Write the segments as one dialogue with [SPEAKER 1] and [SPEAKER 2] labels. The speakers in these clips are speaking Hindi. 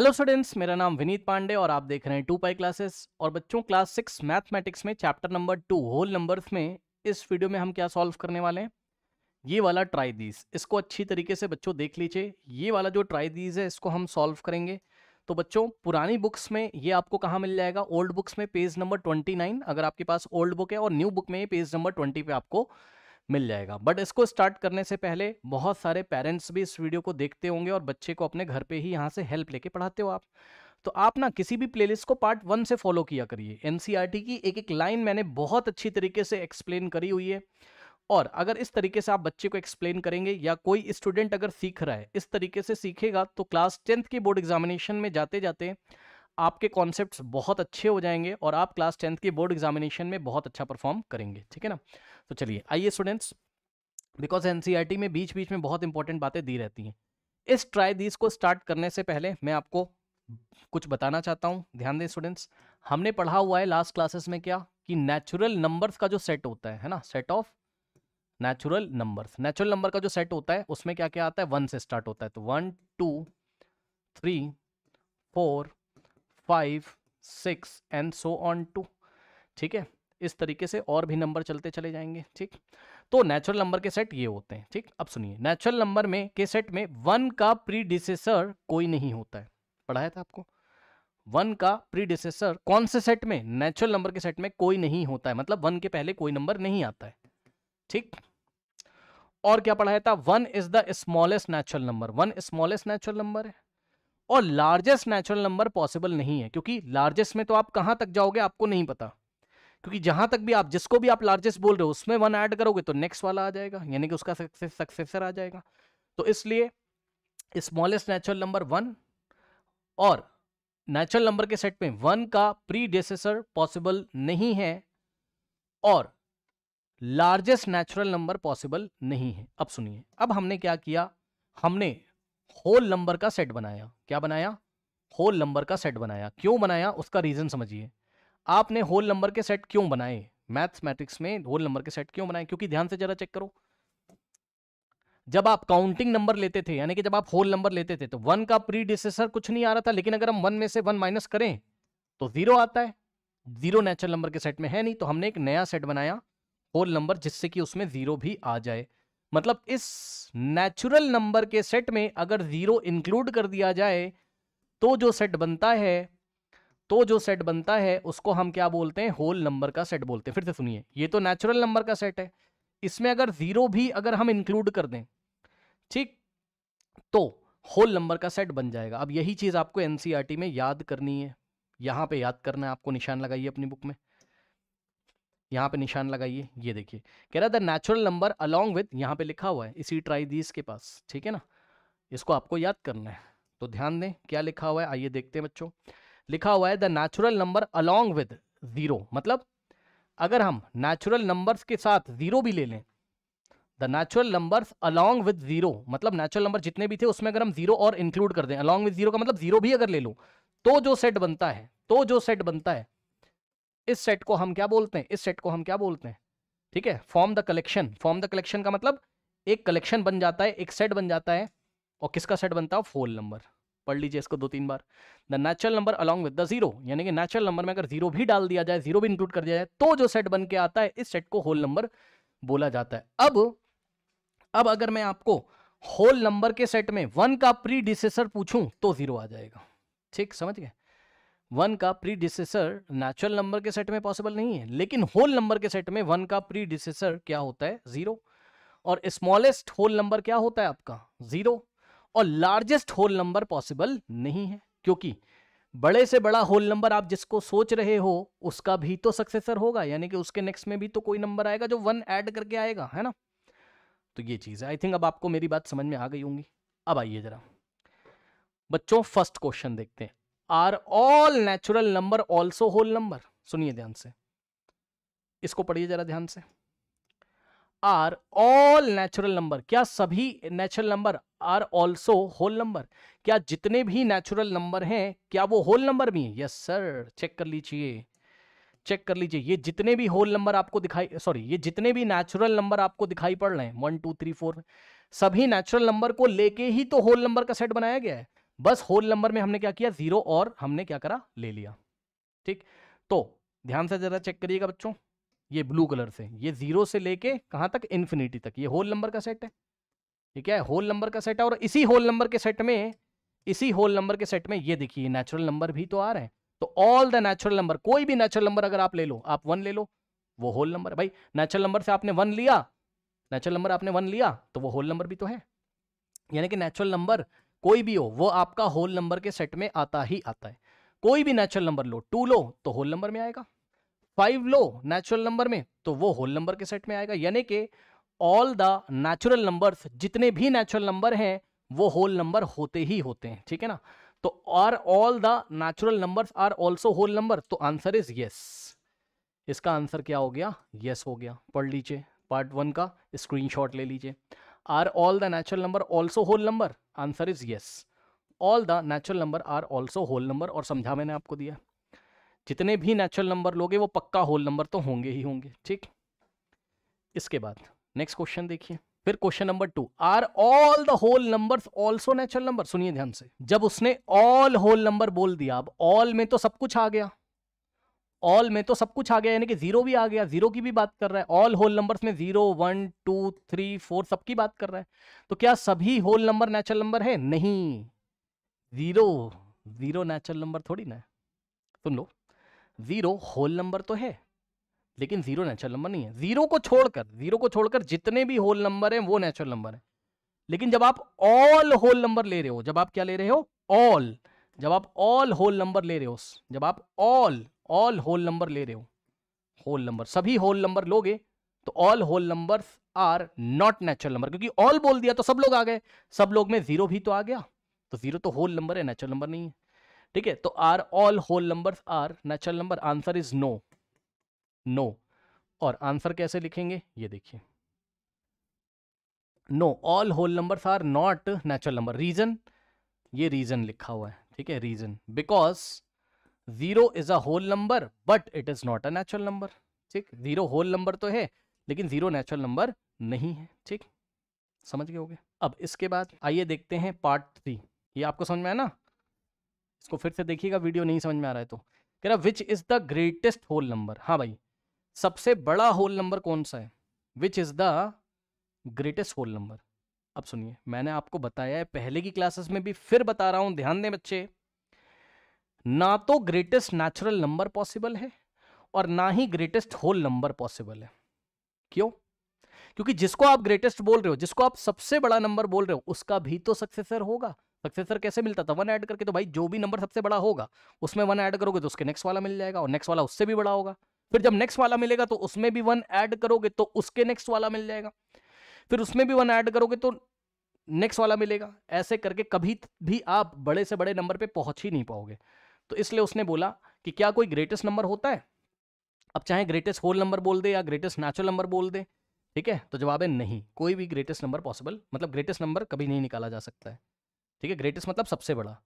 [SPEAKER 1] हेलो स्टूडेंट्स मेरा नाम विनीत पांडे और आप देख रहे हैं टू पाई क्लासेस और बच्चों क्लास सिक्स मैथमेटिक्स में chapter number two whole numbers में इस वीडियो में हम क्या सॉल्व करने वाले हैं ये वाला ट्राई दीज इसको अच्छी तरीके से बच्चों देख लीजिए ये वाला जो ट्राई दीज है इसको हम सॉल्व करेंगे तो बच्चों पुरानी बुक्स में ये आपको कहाँ मिल जाएगा ओल्ड बुक्स में पेज नंबर ट्वेंटी नाइन अगर आपके पास ओल्ड बुक है और न्यू बुक में पेज नंबर ट्वेंटी पे आपको मिल जाएगा बट इसको स्टार्ट करने से पहले बहुत सारे पेरेंट्स भी इस वीडियो को देखते होंगे और बच्चे को अपने घर पे ही यहाँ से हेल्प लेके पढ़ाते हो आप तो आप ना किसी भी प्लेलिस्ट को पार्ट वन से फॉलो किया करिए एन e की एक एक लाइन मैंने बहुत अच्छी तरीके से एक्सप्लेन करी हुई है और अगर इस तरीके से आप बच्चे को एक्सप्लेन करेंगे या कोई स्टूडेंट अगर सीख रहा है इस तरीके से सीखेगा तो क्लास टेंथ के बोर्ड एग्जामिनेशन में जाते जाते आपके कॉन्सेप्ट्स बहुत अच्छे हो जाएंगे और आप क्लास टेंथ के बोर्ड एग्जामिनेशन में बहुत अच्छा परफॉर्म करेंगे ठीक है ना तो चलिए आइए स्टूडेंट्स बिकॉज एन में बीच बीच में बहुत इंपॉर्टेंट बातें दी रहती हैं इस ट्राई दीज को स्टार्ट करने से पहले मैं आपको कुछ बताना चाहता हूँ ध्यान दें स्टूडेंट्स हमने पढ़ा हुआ है लास्ट क्लासेस में क्या कि नेचुरल नंबर्स का जो सेट होता है है ना set of natural numbers natural number का जो सेट होता है उसमें क्या क्या आता है वन से स्टार्ट होता है तो one two three four five six and so on to ठीक है इस तरीके से और भी नंबर चलते चले जाएंगे ठीक तो नेचुरल नंबर के सेट ये होते हैं ठीक अब सुनिए नेचुरल नंबर में के सेट में वन का प्रीडिसेसर कोई नहीं होता है पढ़ाया था आपको वन का प्रीडिसेसर कौन से सेट में नेचुरल नंबर के सेट में कोई नहीं होता है मतलब वन के पहले कोई नंबर नहीं आता है ठीक और क्या पढ़ाया था one is the smallest natural number one smallest natural number है और लार्जेस्ट नेचुरल नंबर पॉसिबल नहीं है क्योंकि लार्जेस्ट में तो आप कहां तक जाओगे आपको नहीं पता क्योंकि जहां तक भी आप जिसको भी आप लार्जेस्ट बोल रहे हो उसमें वन ऐड करोगे तो नेक्स्ट वाला आ जाएगा यानी कि उसका सक्सेसर आ जाएगा तो इसलिए स्मॉलेस्ट नेचुरल नंबर वन और नेचुरल नंबर के सेट में वन का प्री डेसेसर पॉसिबल नहीं है और लार्जेस्ट नेचुरल नंबर पॉसिबल नहीं है अब सुनिए अब हमने क्या किया हमने होल नंबर का सेट बनाया क्या बनाया होल नंबर का सेट बनाया क्यों बनाया उसका रीजन समझिए आपने होल नंबर के सेट क्यों बनाए मैथमेटिक्स में होल नंबर के सेट क्यों बनाए क्योंकि ध्यान से जरा चेक करो जब आप काउंटिंग नंबर लेते थे यानी कि जब आप होल नंबर लेते थे तो वन का प्रीडिसेसर कुछ नहीं आ रहा था लेकिन अगर हम वन में से वन माइनस करें तो जीरो आता है जीरो नेचुरल नंबर के सेट में है नहीं तो हमने एक नया सेट बनाया होल नंबर जिससे कि उसमें जीरो भी आ जाए मतलब इस नेचुरल नंबर के सेट में अगर जीरो इंक्लूड कर दिया जाए तो जो सेट बनता है तो जो सेट बनता है उसको हम क्या बोलते हैं होल नंबर का सेट बोलते हैं फिर से सुनिए ये तो नेचुरल नंबर का सेट है इसमें अगर जीरो भी अगर हम इंक्लूड कर दें ठीक तो होल नंबर का सेट बन जाएगा अब यही चीज़ आपको एनसीईआरटी e में याद करनी है यहां पे याद करना है आपको निशान लगाइए अपनी बुक में यहाँ पे निशान लगाइए ये देखिए कह रहा the natural number along with यहां पे लिखा हुआ है इसी ट्राई दीज के पास ठीक है ना इसको आपको याद करना है तो ध्यान दें क्या लिखा हुआ है आइए देखते हैं बच्चों लिखा हुआ है the natural number along with zero मतलब अगर हम नेचुरल नंबर्स के साथ ज़ीरो भी ले लें the natural numbers along with zero मतलब नेचुरल नंबर जितने भी थे उसमें अगर हम जीरो और इंक्लूड कर दें अलोंग विद जीरो का मतलब जीरो भी अगर ले लो तो जो सेट बनता है तो जो सेट बनता है इस सेट को हम क्या बोलते हैं इस सेट को हम क्या बोलते हैं ठीक है form the collection form the collection का मतलब एक कलेक्शन बन जाता है एक सेट बन जाता है और किसका सेट बनता है फोल नंबर पढ़ लीजिए इसको दो तीन बार the natural number along with the zero यानी कि नेचुरल नंबर में अगर जीरो भी डाल दिया जाए जीरो भी इंक्लूड कर दिया जाए तो जो सेट बन के आता है इस सेट को होल नंबर बोला जाता है अब अब अगर मैं आपको होल नंबर के सेट में वन का प्री डिसेसर पूछूं तो जीरो आ जाएगा ठीक समझ गए वन का प्री डिसेसर नेचुरल नंबर के सेट में पॉसिबल नहीं है लेकिन होल नंबर के सेट में वन का प्री डिसेसर क्या होता है जीरो और स्मॉलेस्ट होल नंबर क्या होता है आपका जीरो और लार्जेस्ट होल नंबर पॉसिबल नहीं है क्योंकि बड़े से बड़ा होल नंबर आप जिसको सोच रहे हो उसका भी तो सक्सेसर होगा यानी कि उसके नेक्स्ट में भी तो कोई नंबर आएगा जो वन ऐड करके आएगा है ना तो ये चीज़ है आई थिंक अब आपको मेरी बात समझ में आ गई होंगी अब आइए जरा बच्चों फर्स्ट क्वेश्चन देखते हैं are all natural number also whole number सुनिए ध्यान से इसको पढ़िए जरा ध्यान से आर ऑल नेचुरल नंबर क्या सभी natural number are also whole number क्या जितने भी नेचुरल नंबर हैं क्या वो होल नंबर भी हैं यस सर चेक कर लीजिए चेक कर लीजिए ये जितने भी होल नंबर आपको दिखाई सॉरी ये जितने भी नेचुरल नंबर आपको दिखाई पड़ रहे हैं वन टू थ्री फोर सभी नेचुरल नंबर को लेके ही तो होल नंबर का सेट बनाया गया है बस होल नंबर में हमने क्या किया जीरो और हमने क्या करा ले लिया ठीक तो ध्यान से जरा चेक करिएगा बच्चों ये ब्लू कलर से ये जीरो से लेके कहाँ तक इन्फिनिटी तक ये होल नंबर का सेट है ये क्या है होल नंबर का सेट है और इसी होल नंबर के सेट में इसी होल नंबर के सेट में ये देखिए नेचुरल नंबर भी तो आ रहे हैं तो ऑल द नेचुरल नंबर कोई भी नेचुरल नंबर अगर आप ले लो आप वन ले लो वो होल नंबर भाई नेचुरल नंबर से आपने वन लिया नेचुरल नंबर आपने वन लिया तो वो होल नंबर भी तो है यानी कि नेचुरल नंबर कोई भी हो वो आपका होल नंबर के सेट में आता ही आता है कोई भी नेचुरल नंबर लो टू लो तो होल नंबर में आएगा फाइव लो नेचुरल नंबर में तो वो होल नंबर के सेट में आएगा यानी कि ऑल द नेचुरल नंबर्स जितने भी नेचुरल नंबर हैं वो होल नंबर होते ही होते हैं ठीक है ना तो are all the natural numbers are also whole number तो आंसर इज यस इसका आंसर क्या हो गया यस yes हो गया पढ़ लीजिए पार्ट वन का शॉट ले लीजिए are all the natural number also whole number answer is yes all the natural number are also whole number और समझा मैंने आपको दिया जितने भी नेचुरल नंबर लोगे वो पक्का होल नंबर तो होंगे ही होंगे ठीक इसके बाद नेक्स्ट क्वेश्चन देखिए फिर question number two are all the whole number also natural number सुनिए ध्यान से जब उसने ऑल होल नंबर बोल दिया अब ऑल में तो सब कुछ आ गया ऑल में तो सब कुछ आ गया यानी कि जीरो भी आ गया जीरो की भी बात कर रहा है ऑल होल नंबर्स में zero one two three four सबकी बात कर रहा है तो क्या सभी होल नंबर नेचुरल नंबर है नहीं जीरो जीरो नेचुरल नंबर थोड़ी ना सुन लो जीरो होल नंबर तो है लेकिन जीरो नेचुरल नंबर नहीं है जीरो को छोड़कर जीरो को छोड़कर जितने भी होल नंबर हैं वो नेचुरल नंबर है लेकिन जब आप ऑल होल नंबर ले रहे हो जब आप क्या ले रहे हो ऑल जब आप ऑल होल नंबर ले रहे हो जब आप ऑल ऑल होल नंबर ले रहे हो होल नंबर सभी होल नंबर लोगे तो all whole number are not natural number क्योंकि ऑल बोल दिया तो सब लोग आ गए सब लोग में जीरो भी तो आ गया तो जीरो तो होल नंबर है नेचुरल नंबर नहीं है ठीक है तो are all whole number are natural number answer is no no और आंसर कैसे लिखेंगे ये देखिए no all whole number are not natural number reason ये रीजन लिखा हुआ है ठीक है reason because zero is a whole number but it is not a natural number ठीक जीरो होल नंबर तो है लेकिन जीरो नेचुरल नंबर नहीं है ठीक समझ गए हो गए अब इसके बाद आइए देखते हैं पार्ट थ्री ये आपको समझ में आया ना इसको फिर से देखिएगा वीडियो नहीं समझ में आ रहा है तो कह रहा which is the greatest whole number हाँ भाई सबसे बड़ा होल नंबर कौन सा है which is the greatest whole number अब सुनिए मैंने आपको बताया है पहले की क्लासेस में भी फिर बता रहा हूं ध्यान दें बच्चे ना तो ग्रेटेस्ट नेचुरल नंबर पॉसिबल है और ना ही ग्रेटेस्ट होल नंबर पॉसिबल है क्यों क्योंकि जिसको आप ग्रेटेस्ट बोल रहे हो जिसको आप सबसे बड़ा नंबर बोल रहे हो उसका भी तो सक्सेसर होगा सक्सेसर कैसे मिलता था वन ऐड करके तो भाई जो भी नंबर सबसे बड़ा होगा उसमें वन ऐड करोगे तो उसके नेक्स्ट वाला मिल जाएगा और नेक्स्ट वाला उससे भी बड़ा होगा फिर जब नेक्स्ट वाला मिलेगा तो उसमें भी वन ऐड करोगे तो उसके नेक्स्ट वाला मिल जाएगा फिर उसमें भी वन ऐड करोगे तो नेक्स्ट वाला मिलेगा ऐसे करके कभी भी आप बड़े से बड़े नंबर पर पहुंच ही नहीं पाओगे तो इसलिए उसने बोला कि क्या कोई ग्रेटेस्ट नंबर होता है अब चाहे ग्रेटेस्ट होल नंबर बोल दे या ग्रेटेस्ट नेचुरल नंबर बोल दे ठीक है तो जवाब है नहीं कोई भी ग्रेटेस्ट नंबर पॉसिबल मतलब ग्रेटेस्ट नंबर कभी नहीं निकाला जा सकता है ठीक है ग्रेटेस्ट मतलब सबसे बड़ा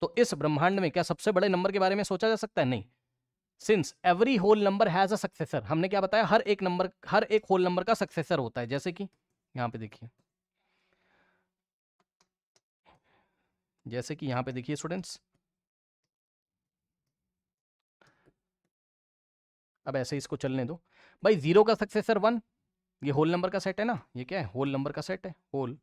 [SPEAKER 1] तो इस ब्रह्मांड में क्या सबसे बड़े नंबर के बारे में सोचा जा सकता है नहीं since every whole number has a successor हमने क्या बताया हर एक नंबर हर एक होल नंबर का सक्सेसर होता है जैसे कि यहां पे देखिए जैसे कि यहां पे देखिए स्टूडेंट्स अब ऐसे इसको चलने दो भाई जीरो का सक्सेसर वन ये होल नंबर का सेट है ना ये क्या है होल नंबर का सेट है होल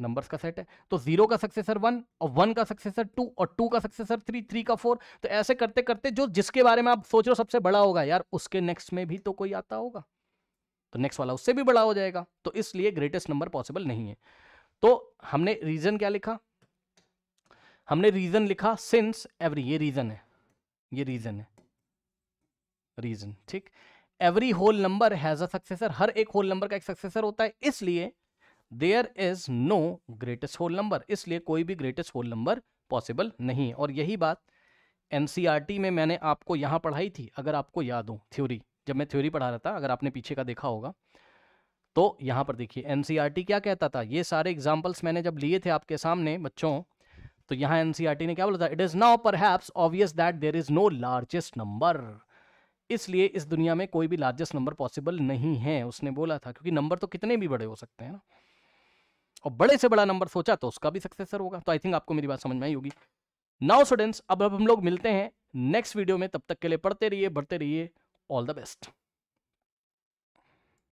[SPEAKER 1] नंबर्स का सेट है तो जीरो का सक्सेसर वन और वन का सक्सेसर टू और टू का सक्सेसर थ्री थ्री का फोर तो ऐसे करते करते जो जिसके बारे में आप सोच रहे हो सबसे बड़ा होगा यार उसके नेक्स्ट में भी तो कोई आता होगा तो नेक्स्ट वाला उससे भी बड़ा हो जाएगा तो इसलिए ग्रेटेस्ट नंबर पॉसिबल नहीं है तो हमने रीजन क्या लिखा हमने रीजन लिखा सिंस एवरी ये रीजन है ये रीजन है रीजन ठीक every whole number has a successor हर एक होल नंबर का एक सक्सेसर होता है इसलिए there is no greatest whole number इसलिए कोई भी ग्रेटेस्ट होल नंबर पॉसिबल नहीं है और यही बात एन e में मैंने आपको यहाँ पढ़ाई थी अगर आपको याद हो थ्योरी जब मैं थ्योरी पढ़ा रहा था अगर आपने पीछे का देखा होगा तो यहाँ पर देखिए एन e क्या कहता था ये सारे एग्जाम्पल्स मैंने जब लिए थे आपके सामने बच्चों तो यहाँ एन e ने क्या बोला था इट इज़ नाउ पर obvious that there is no largest number इसलिए इस दुनिया में कोई भी लार्जेस्ट नंबर पॉसिबल नहीं है उसने बोला था क्योंकि नंबर तो कितने भी बड़े हो सकते हैं ना और बड़े से बड़ा नंबर सोचा तो उसका भी सक्सेसर होगा तो आई थिंक आपको मेरी बात समझ में आई होगी नाउ स्टूडेंट्स अब अब हम लोग मिलते हैं नेक्स्ट वीडियो में तब तक के लिए पढ़ते रहिए बढ़ते रहिए ऑल द बेस्ट